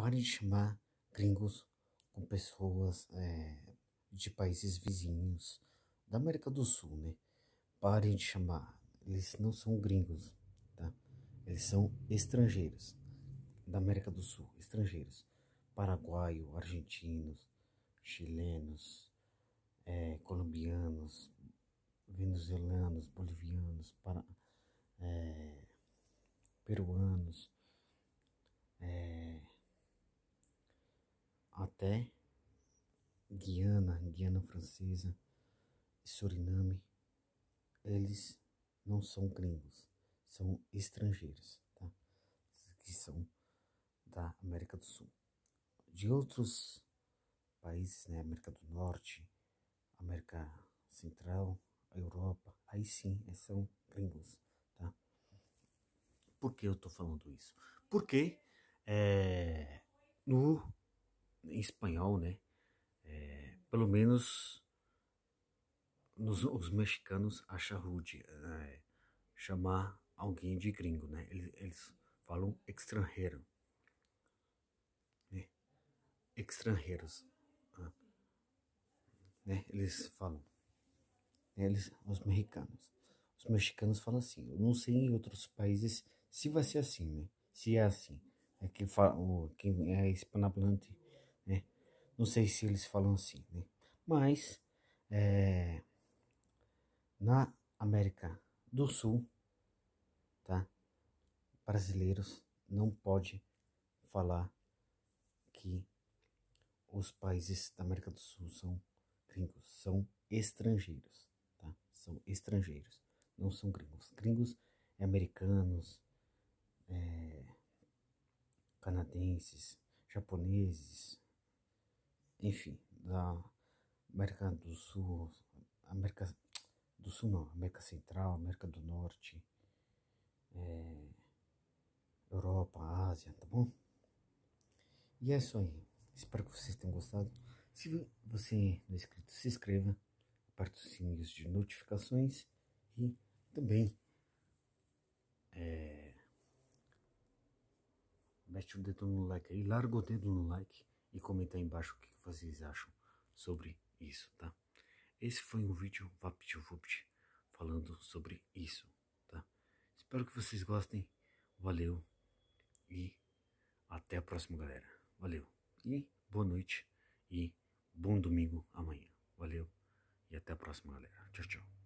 parem de chamar gringos com pessoas é, de países vizinhos da América do Sul, né? Parem de chamar. Eles não são gringos, tá? Eles são estrangeiros da América do Sul, estrangeiros. Paraguaio, argentinos, chilenos, é, colombianos, venezuelanos, bolivianos, para, é, peruanos, é, até Guiana, Guiana Francesa e Suriname, eles não são gringos, são estrangeiros, tá? que são da América do Sul. De outros países, né, América do Norte, América Central, Europa, aí sim, são gringos, tá? Por que eu estou falando isso? Porque é, no em espanhol, né? É, pelo menos nos, os mexicanos acham rude é, chamar alguém de gringo, né? Eles, eles falam estrangeiro, né? Estrangeiros, ah, né? Eles falam, né? eles, os mexicanos. Os mexicanos falam assim. Eu não sei em outros países se vai ser assim, né? Se é assim. É que, fala, o, que é hispanohablante não sei se eles falam assim, né? Mas é, na América do Sul, tá? Brasileiros não pode falar que os países da América do Sul são gringos, são estrangeiros, tá? São estrangeiros, não são gringos. Gringos é americanos, é, canadenses, japoneses, enfim, da América do Sul, América do Sul não, América Central, América do Norte, é, Europa, Ásia, tá bom? E é isso aí. Espero que vocês tenham gostado. Se você não é inscrito, se inscreva, aperte os sininhos de notificações e também é, mete o dedo no like aí, larga o dedo no like e comentar aí embaixo o que vocês acham sobre isso, tá? Esse foi um vídeo VaptVupt falando sobre isso, tá? Espero que vocês gostem, valeu e até a próxima, galera. Valeu e boa noite e bom domingo amanhã. Valeu e até a próxima, galera. Tchau, tchau.